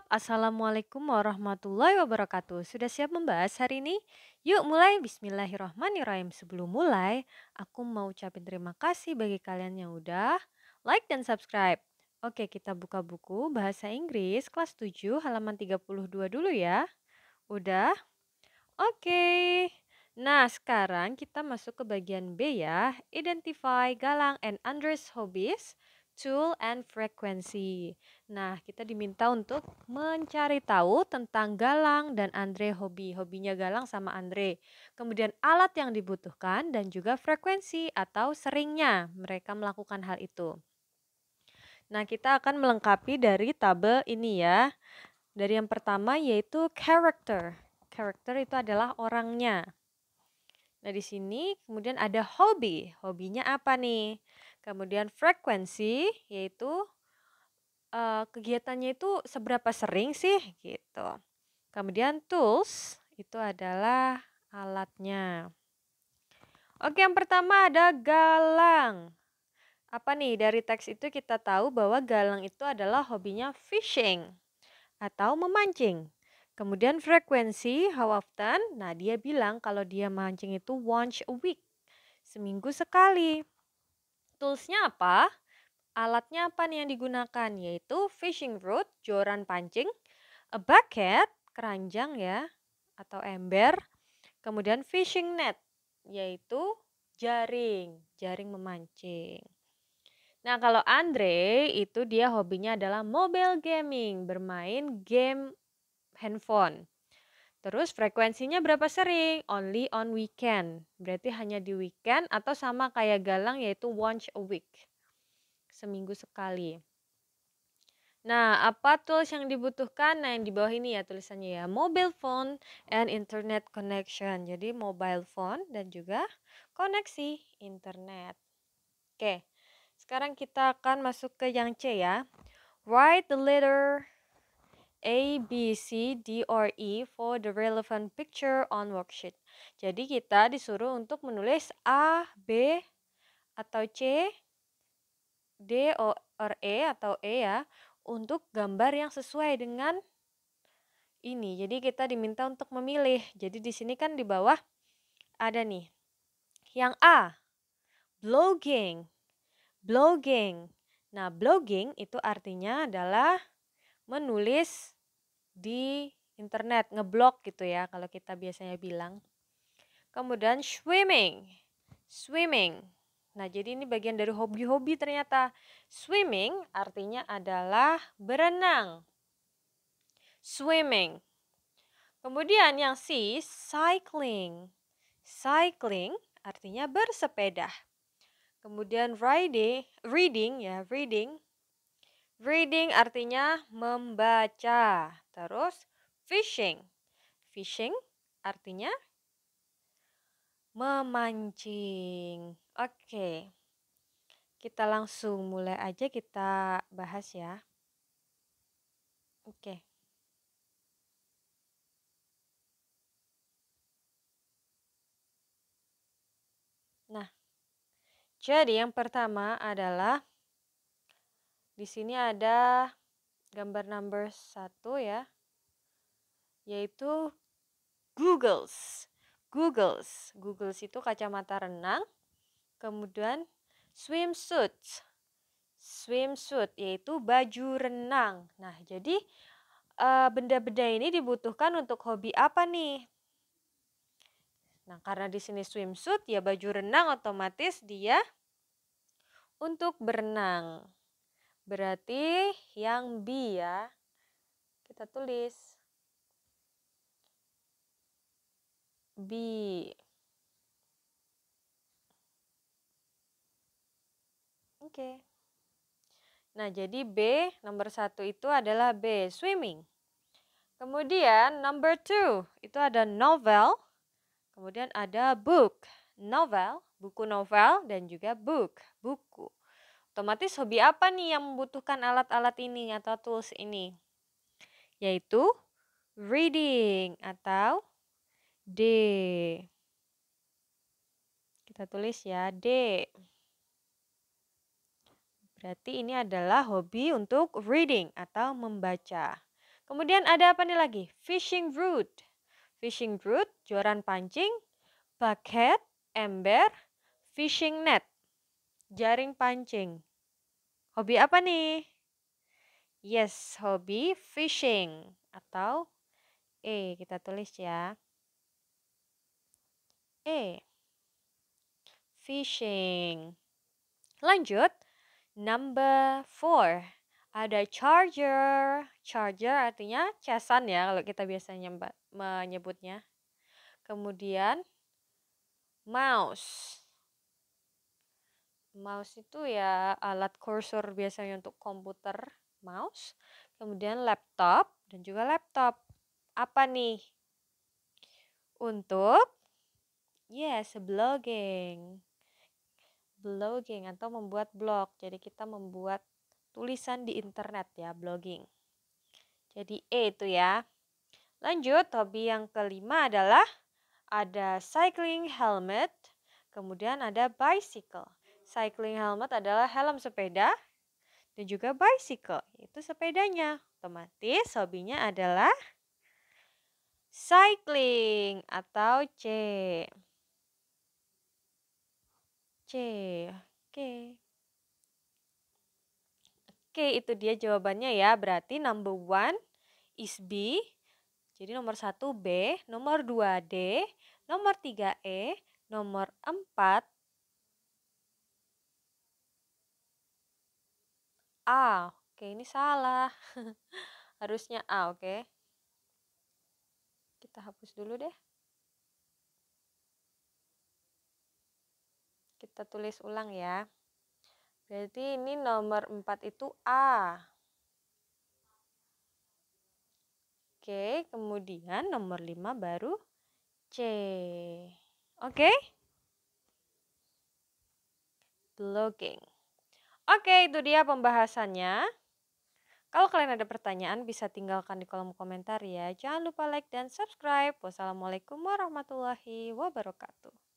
menjawab. Assalamualaikum warahmatullahi wabarakatuh. Sudah siap membahas hari ini? Yuk mulai. Bismillahirrahmanirrahim. Sebelum mulai, aku mau ucapin terima kasih bagi kalian yang udah like dan subscribe. Oke, kita buka buku Bahasa Inggris kelas 7 halaman 32 dulu ya. Udah? Oke. Nah, sekarang kita masuk ke bagian B ya. Identify Galang and Andres hobbies tool, and frequency. Nah, kita diminta untuk mencari tahu tentang Galang dan Andre hobi. Hobinya Galang sama Andre. Kemudian alat yang dibutuhkan dan juga frekuensi atau seringnya mereka melakukan hal itu. Nah, kita akan melengkapi dari tabel ini ya. Dari yang pertama yaitu character. Character itu adalah orangnya. Nah, di sini kemudian ada hobi. Hobinya apa nih? Kemudian frekuensi yaitu uh, kegiatannya itu seberapa sering sih gitu. Kemudian tools itu adalah alatnya. Oke, yang pertama ada galang. Apa nih dari teks itu kita tahu bahwa galang itu adalah hobinya fishing atau memancing. Kemudian frekuensi, how often? Nah, dia bilang kalau dia mancing itu once a week, seminggu sekali. Toolsnya apa? Alatnya apa nih yang digunakan? Yaitu fishing rod, joran pancing, a bucket, keranjang ya, atau ember, kemudian fishing net, yaitu jaring, jaring memancing. Nah, kalau Andre itu dia hobinya adalah mobile gaming, bermain game handphone. Terus frekuensinya berapa sering? Only on weekend. Berarti hanya di weekend atau sama kayak galang yaitu once a week. Seminggu sekali. Nah, apa tools yang dibutuhkan? Nah, yang di bawah ini ya tulisannya ya. Mobile phone and internet connection. Jadi mobile phone dan juga koneksi internet. Oke, sekarang kita akan masuk ke yang C ya. Write the letter A, B, C, D, or E for the relevant picture on worksheet. Jadi kita disuruh untuk menulis A, B, atau C, D, O, or E, atau E ya, untuk gambar yang sesuai dengan ini. Jadi kita diminta untuk memilih. Jadi di sini kan di bawah ada nih. Yang A, blogging. Blogging. Nah, blogging itu artinya adalah menulis di internet, ngeblok gitu ya kalau kita biasanya bilang. Kemudian swimming. Swimming. Nah, jadi ini bagian dari hobi-hobi ternyata. Swimming artinya adalah berenang. Swimming. Kemudian yang C, cycling. Cycling artinya bersepeda. Kemudian riding, reading ya, reading Reading artinya membaca. Terus fishing. Fishing artinya memancing. Oke. Kita langsung mulai aja kita bahas ya. Oke. Nah, jadi yang pertama adalah di sini ada gambar number satu ya, yaitu Googles. Googles. Googles itu kacamata renang. Kemudian swimsuit. Swimsuit yaitu baju renang. Nah, jadi eh, benda-benda ini dibutuhkan untuk hobi apa nih? Nah, karena di sini swimsuit ya baju renang otomatis dia untuk berenang. Berarti yang B ya. Kita tulis B. Oke. Okay. Nah, jadi B nomor satu itu adalah B, swimming. Kemudian number two itu ada novel, kemudian ada book, novel, buku novel dan juga book, buku. Otomatis hobi apa nih yang membutuhkan alat-alat ini atau tools ini? Yaitu reading atau D. Kita tulis ya D. Berarti ini adalah hobi untuk reading atau membaca. Kemudian ada apa nih lagi? Fishing root. Fishing root, joran pancing, bucket, ember, fishing net. Jaring pancing. Hobi apa nih? Yes, hobi fishing atau E kita tulis ya. E. Fishing. Lanjut, number four. Ada charger. Charger artinya casan ya kalau kita biasanya menyebutnya. Kemudian mouse Mouse itu ya alat kursor biasanya untuk komputer, mouse. Kemudian laptop dan juga laptop. Apa nih? Untuk yes, ya, blogging. Blogging atau membuat blog. Jadi kita membuat tulisan di internet ya, blogging. Jadi E itu ya. Lanjut, hobi yang kelima adalah ada cycling helmet, kemudian ada bicycle. Cycling helmet adalah helm sepeda dan juga bicycle, itu sepedanya. Otomatis hobinya adalah cycling atau C. C. Oke. Okay. Oke, itu dia jawabannya ya. Berarti number one is B. Jadi nomor satu B, nomor dua D, nomor tiga E, nomor empat A. Oke, ini salah. Harusnya A, oke. Kita hapus dulu deh. Kita tulis ulang ya. Berarti ini nomor 4 itu A. Oke, kemudian nomor 5 baru C. Oke? Blogging. Oke, itu dia pembahasannya. Kalau kalian ada pertanyaan bisa tinggalkan di kolom komentar ya. Jangan lupa like dan subscribe. Wassalamualaikum warahmatullahi wabarakatuh.